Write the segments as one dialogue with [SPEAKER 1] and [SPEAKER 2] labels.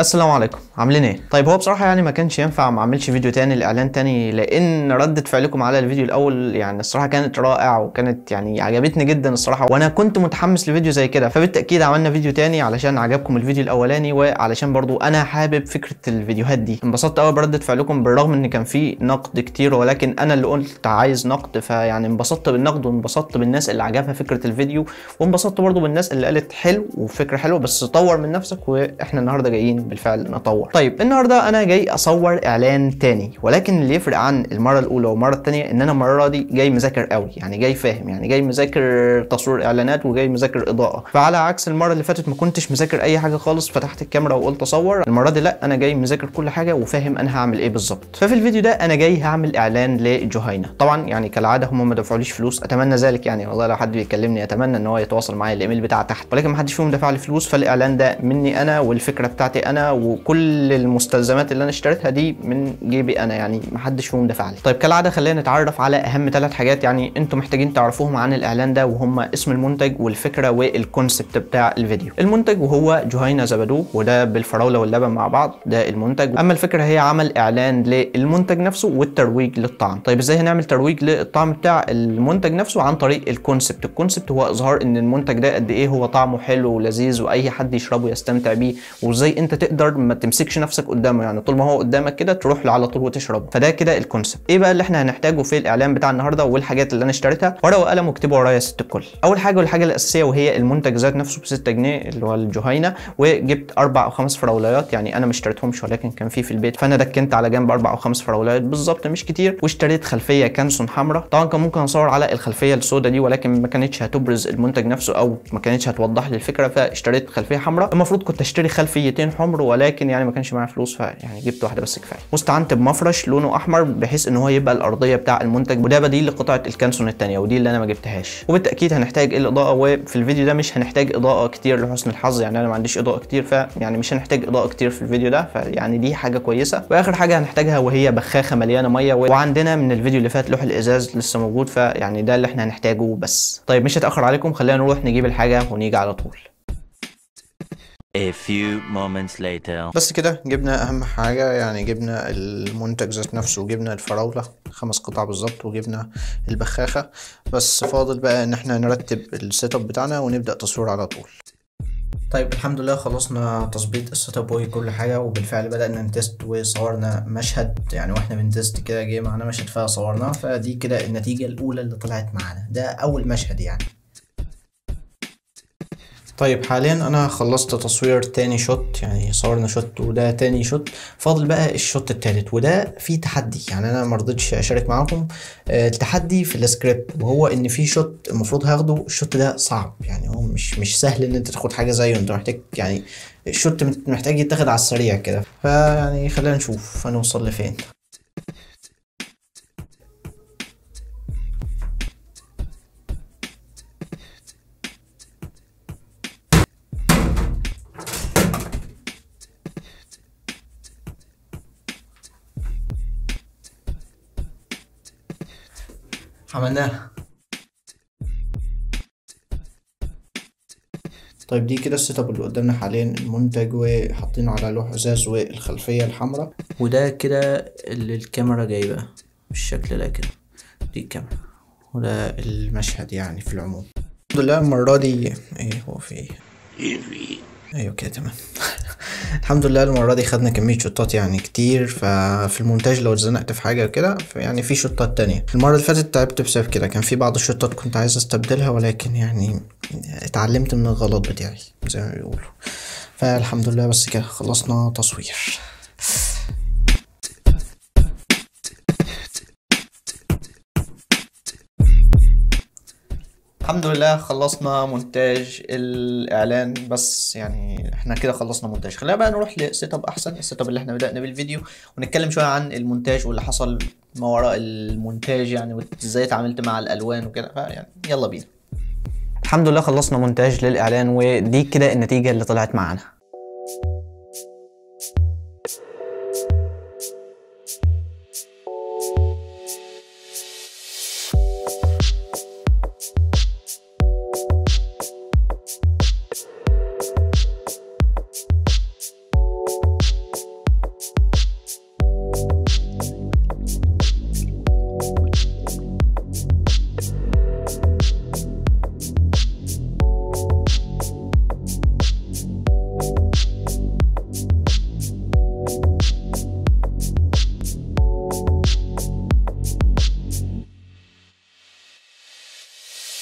[SPEAKER 1] السلام عليكم عاملين ايه طيب هو بصراحه يعني ما كانش ينفع ما اعملش فيديو تاني لاعلان تاني لان رده فعلكم على الفيديو الاول يعني الصراحه كانت رائع وكانت يعني عجبتني جدا الصراحه وانا كنت متحمس لفيديو زي كده فبالتاكيد عملنا فيديو تاني علشان عجبكم الفيديو الاولاني وعلشان برضو انا حابب فكره الفيديوهات دي انبسطت قوي برده فعلكم بالرغم ان كان في نقد كتير ولكن انا اللي قلت عايز نقد فيعني انبسطت بالنقد وانبسطت بالناس اللي عجبها فكره الفيديو وانبسطت برضو بالناس اللي قالت حلو وفكره حلوه بس طور من نفسك واحنا النهارده جايين بالفعل اطور طيب النهارده انا جاي اصور اعلان تاني ولكن اللي يفرق عن المره الاولى والمره الثانيه ان انا المره دي جاي مذاكر قوي يعني جاي فاهم يعني جاي مذاكر تصوير اعلانات وجاي مذاكر اضاءه فعلى عكس المره اللي فاتت ما كنتش مذاكر اي حاجه خالص فتحت الكاميرا وقلت اصور المره دي لا انا جاي مذاكر كل حاجه وفاهم انا هعمل ايه بالظبط ففي الفيديو ده انا جاي هعمل اعلان لجهينه طبعا يعني كالعاده هم ما دفعوليش فلوس اتمنى ذلك يعني والله لو حد بيكلمني اتمنى ان هو يتواصل معايا الايميل بتاع تحت ولكن ما حدش فيهم دفع لي فلوس فالاعلان ده مني انا والفكره بتاعتي انا انا وكل المستلزمات اللي انا اشتريتها دي من جيبي انا يعني محدش فيهم دفع لي طيب كالعاده خلينا نتعرف على اهم ثلاث حاجات يعني انتم محتاجين تعرفوهم عن الاعلان ده وهم اسم المنتج والفكره والكونسبت بتاع الفيديو المنتج وهو جهينه زبدو وده بالفراوله واللبن مع بعض ده المنتج اما الفكره هي عمل اعلان للمنتج نفسه والترويج للطعم طيب ازاي هنعمل ترويج للطعم بتاع المنتج نفسه عن طريق الكونسبت الكونسبت هو اظهار ان المنتج ده قد ايه هو طعمه حلو ولذيذ واي حد يشربه يستمتع بيه وازاي انت تقدر ما تمسكش نفسك قدامه يعني طول ما هو قدامك كده تروح له على طول وتشرب فده كده الكونسبت ايه بقى اللي احنا هنحتاجه في الاعلان بتاع النهارده والحاجات اللي انا اشتريتها ورقه وقلم واكتبوا ورايا يا ست الكل اول حاجه والحاجه الاساسيه وهي المنتج ذات نفسه ب 6 جنيه اللي هو الجهينه وجبت اربع او خمس فراولات يعني انا ما اشتريتهمش ولكن كان في في البيت فانا دكنت على جنب اربع او خمس فراولات بالظبط مش كتير واشتريت خلفيه كانسون حمراء طبعا كان ممكن اصور على الخلفيه السوداء دي ولكن ما كانتش هتبرز المنتج نفسه او ما كانتش هتوضح لي الفكره فاشتريت خلفيه حمراء المفروض كنت اشتري خلفيتين حمر الامر ولكن يعني ما كانش معايا فلوس فيعني جبت واحده بس كفايه مستعنت بمفرش لونه احمر بحيث ان هو يبقى الارضيه بتاع المنتج وده بديل لقطعه الكانسون الثانيه ودي اللي انا ما جبتهاش وبالتاكيد هنحتاج الاضاءه وفي الفيديو ده مش هنحتاج اضاءه كتير لحسن الحظ يعني انا ما عنديش اضاءه كتير فيعني مش هنحتاج اضاءه كتير في الفيديو ده فيعني دي حاجه كويسه واخر حاجه هنحتاجها وهي بخاخه مليانه ميه وعندنا من الفيديو اللي فات لوح الازاز لسه موجود فيعني ده اللي احنا هنحتاجه بس طيب مش هتاخر عليكم خلينا نروح نجيب الحاجه ونيجي على طول A few moments later. بس كده جبنا اهم حاجه يعني جبنا المنتج ذات نفسه وجبنا الفراوله خمس قطع بالظبط وجبنا البخاخه بس فاضل بقى ان احنا نرتب السيت اب بتاعنا ونبدا تصوير على طول طيب الحمد لله خلصنا تظبيط السيت اب وكل حاجه وبالفعل بدانا نتست وصورنا مشهد يعني واحنا بنتست كده جه معانا مشهد فصورناه فدي كده النتيجه الاولى اللي طلعت معانا ده اول مشهد يعني طيب حاليا انا خلصت تصوير تاني شوت يعني صورنا شوت وده تاني شوت فاضل بقى الشوت التالت وده فيه تحدي يعني انا مرضتش اشارك معاكم آه، التحدي في السكريبت وهو ان في شوت المفروض هاخده الشوت ده صعب يعني هو مش مش سهل ان انت تاخد حاجه زيه انت محتاج يعني الشوت محتاج يتاخد على السريع كده فيعني خلينا نشوف هنوصل لفين عملناها طيب دي كده السيت اب اللي قدامنا حاليا المنتج وحاطينه على لوح ازاز والخلفيه الحمراء وده كده اللي الكاميرا جايبه بالشكل ده كده دي الكاميرا وده المشهد يعني في العموم الحمد لله المره دي ايه هو في ايه, إيه, إيه؟ ايوه كده تمام الحمد لله المره دي خدنا كميه شطات يعني كتير ففي المونتاج لو اتزنقت في حاجه وكده يعني في شطات تانية المره اللي فاتت تعبت بسبب كده كان في بعض الشطات كنت عايز استبدلها ولكن يعني اتعلمت من الغلط بتاعي زي ما بيقولوا فالحمد لله بس كده خلصنا تصوير الحمد لله خلصنا مونتاج الاعلان بس يعني احنا كده خلصنا مونتاج خلينا بقى نروح لسيت اب احسن السيت اب اللي احنا بدانا بيه الفيديو ونتكلم شويه عن المونتاج واللي حصل ما وراء المونتاج يعني وازاي اتعاملت مع الالوان وكده فيعني يلا بينا الحمد لله خلصنا مونتاج للاعلان ودي كده النتيجه اللي طلعت معانا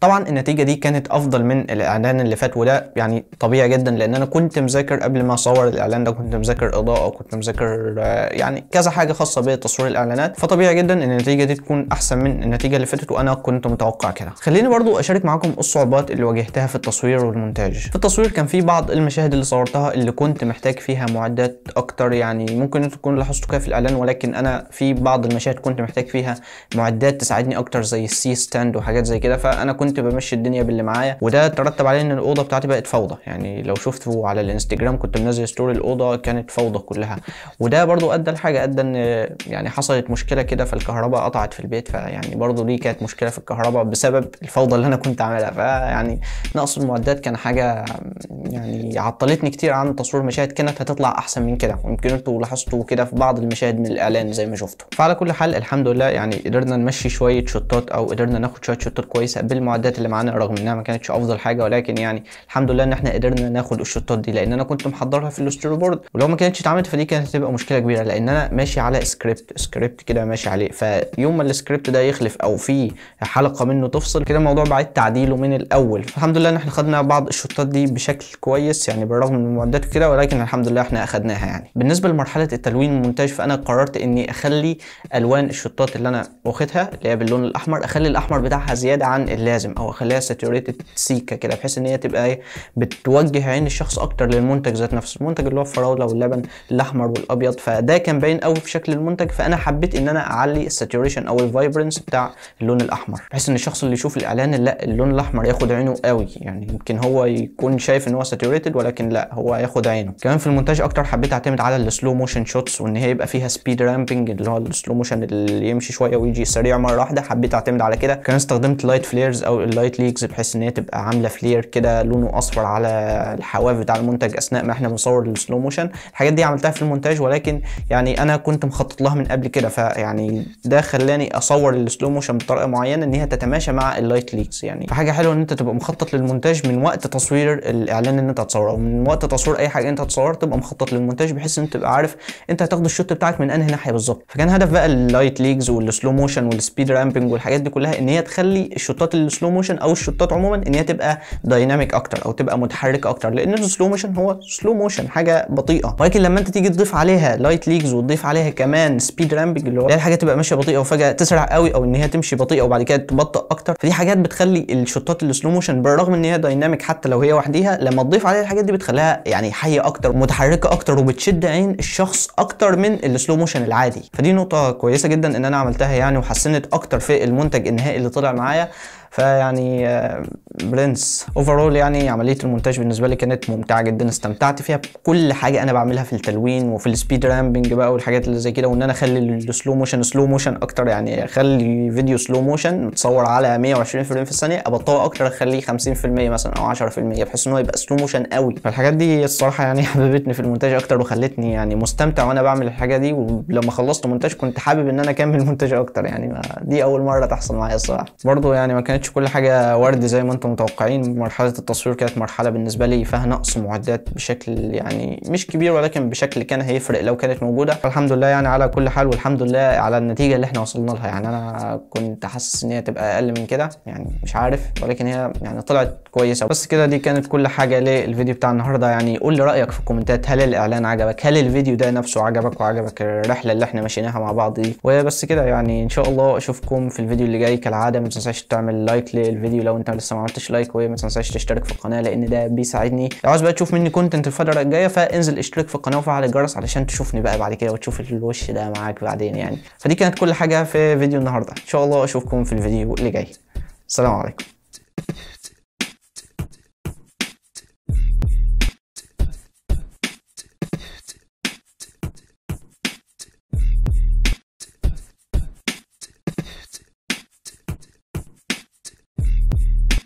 [SPEAKER 1] طبعا النتيجه دي كانت افضل من الاعلان اللي فات وده يعني طبيعي جدا لان انا كنت مذاكر قبل ما اصور الاعلان ده كنت مذاكر اضاءه وكنت مذاكر آه، يعني كذا حاجه خاصه بتصوير الاعلانات فطبيعي جدا ان النتيجه دي تكون احسن من النتيجه اللي فاتت وانا كنت متوقع كده خليني برضو اشارك معاكم الصعوبات اللي واجهتها في التصوير والمونتاج في التصوير كان في بعض المشاهد اللي صورتها اللي كنت محتاج فيها معدات اكتر يعني ممكن انتوا تكونوا لاحظتوا كده في الاعلان ولكن انا في بعض المشاهد كنت محتاج فيها معدات تساعدني اكتر زي السي ستاند وحاجات زي كده فانا كنت كنت بمشي الدنيا باللي معايا وده ترتب عليه ان الاوضه بتاعتي بقت فوضى يعني لو شفتوا على الانستجرام كنت منزل ستوري الاوضه كانت فوضى كلها وده برضو ادى لحاجه ادى ان يعني حصلت مشكله كده فالكهرباء قطعت في البيت فيعني برضو دي كانت مشكله في الكهرباء بسبب الفوضى اللي انا كنت عاملها فيعني نقص المعدات كان حاجه يعني عطلتني كتير عن تصوير مشاهد كانت هتطلع احسن من كده ويمكن انتوا لاحظتوا كده في بعض المشاهد من الاعلان زي ما شفتوا فعلى كل حال الحمد لله يعني قدرنا نمشي شويه شطات او قدرنا ناخد شويه شطات كويسه بالمعدات المعدات اللي معانا رغم انها ما كانتش افضل حاجه ولكن يعني الحمد لله ان احنا قدرنا ناخد الشوتات دي لان انا كنت محضرها في الاستيرو بورد ولو ما كانتش اتعملت فدي كانت هتبقى مشكله كبيره لان انا ماشي على سكريبت سكريبت كده ماشي عليه فيوم ما السكريبت ده يخلف او في حلقه منه تفصل كده الموضوع بعيد تعديله من الاول فالحمد لله ان احنا خدنا بعض الشوتات دي بشكل كويس يعني بالرغم من المعدات كده ولكن الحمد لله احنا اخدناها يعني بالنسبه لمرحله التلوين والمونتاج فانا قررت اني اخلي الوان الشوتات اللي انا واخدها اللي هي باللون الاحمر اخلي الاحمر بتاعها زياده عن اللازم الخاتم او اخليها ساتوريتد سيكه كده بحيث ان هي تبقى ايه بتوجه عين الشخص اكتر للمنتج ذات نفسه المنتج اللي هو الفراوله واللبن الاحمر والابيض فده كان باين قوي في شكل المنتج فانا حبيت ان انا اعلي الساتوريشن او الفايبرنس بتاع اللون الاحمر بحيث ان الشخص اللي يشوف الاعلان لا اللون الاحمر ياخد عينه قوي يعني يمكن هو يكون شايف ان هو ساتوريتد ولكن لا هو هياخد عينه كمان في المونتاج اكتر حبيت اعتمد على السلو موشن شوتس وان هي يبقى فيها سبيد رامبنج اللي هو السلو موشن اللي يمشي شويه ويجي سريع مره واحده حبيت اعتمد على كده كان استخدمت لايت فليرز او اللايت ليكس بحيث ان هي تبقى عامله فلير كده لونه اصفر على الحواف بتاع المنتج اثناء ما احنا بنصور السلو موشن الحاجات دي عملتها في المونتاج ولكن يعني انا كنت مخطط لها من قبل كده فيعني ده خلاني اصور السلو موشن بطريقه معينه ان هي تتماشى مع اللايت ليكس يعني فحاجه حلوه ان انت تبقى مخطط للمونتاج من وقت تصوير الاعلان اللي انت هتصوره من وقت تصوير اي حاجه انت هتصور تبقى مخطط للمونتاج بحيث ان انت تبقى عارف انت هتاخد الشوت بتاعك من انهي ناحيه بالظبط فكان هدف بقى اللايت ليجز والسلو موشن والسبيد رامبنج والحاجات دي كلها ان هي تخلي الشوتات السلو السلو موشن او الشطات عموما ان هي تبقى دايناميك اكتر او تبقى متحركه اكتر لان السلو موشن هو سلو موشن حاجه بطيئه ولكن لما انت تيجي تضيف عليها لايت ليجز وتضيف عليها كمان سبيد رامبنج اللي هو الحاجه تبقى ماشيه بطيئه وفجاه تسرع قوي او ان هي تمشي بطيئه وبعد كده تبطئ اكتر فدي حاجات بتخلي الشطات السلو موشن بالرغم ان هي دايناميك حتى لو هي وحديها لما تضيف عليها الحاجات دي بتخليها يعني حيه اكتر ومتحركه اكتر وبتشد عين الشخص اكتر من السلو موشن العادي فدي نقطه كويسه جدا ان انا عملتها يعني وحسنت اكتر في المنتج النهائي اللي طلع معايا فيعني آه، برنس اوفرول يعني عمليه المونتاج بالنسبه لي كانت ممتعه جدا استمتعت فيها بكل حاجه انا بعملها في التلوين وفي السبيد رامبنج بقى والحاجات اللي زي كده وان انا اخلي السلو موشن سلو موشن اكتر يعني اخلي فيديو سلو موشن متصور على 120 فريم في الثانيه ابطئه اكتر اخليه 50% مثلا او 10% بحيث ان هو يبقى سلو موشن قوي فالحاجات دي الصراحه يعني حببتني في المونتاج اكتر وخلتني يعني مستمتع وانا بعمل الحاجه دي ولما خلصت مونتاج كنت حابب ان انا اكمل مونتاج اكتر يعني دي اول مره تحصل معايا الصراحه برضه يعني ما كانتش كل حاجه ورد زي ما انتم متوقعين مرحله التصوير كانت مرحله بالنسبه لي فيها نقص معدات بشكل يعني مش كبير ولكن بشكل كان هيفرق لو كانت موجوده الحمد لله يعني على كل حال والحمد لله على النتيجه اللي احنا وصلنا لها يعني انا كنت حاسس ان هي تبقى اقل من كده يعني مش عارف ولكن هي يعني طلعت كويسه بس كده دي كانت كل حاجه للفيديو بتاع النهارده يعني قول لي رايك في الكومنتات هل الاعلان عجبك هل الفيديو ده نفسه عجبك وعجبك الرحله اللي احنا مشيناها مع بعض دي وبس كده يعني ان شاء الله اشوفكم في الفيديو اللي جاي كالعاده ما تنساش تعمل لايك للفيديو لو انت لسه ما عملتش عملتش لايك وما تنساش تشترك في القناه لان ده بيساعدني لو عاوز بقى تشوف مني كونتنت الفتره الجايه فانزل اشترك في القناه وفعل الجرس علشان تشوفني بقى بعد كده وتشوف الوش ده معاك بعدين يعني فدي كانت كل حاجه في فيديو النهارده ان شاء الله اشوفكم في الفيديو اللي جاي السلام عليكم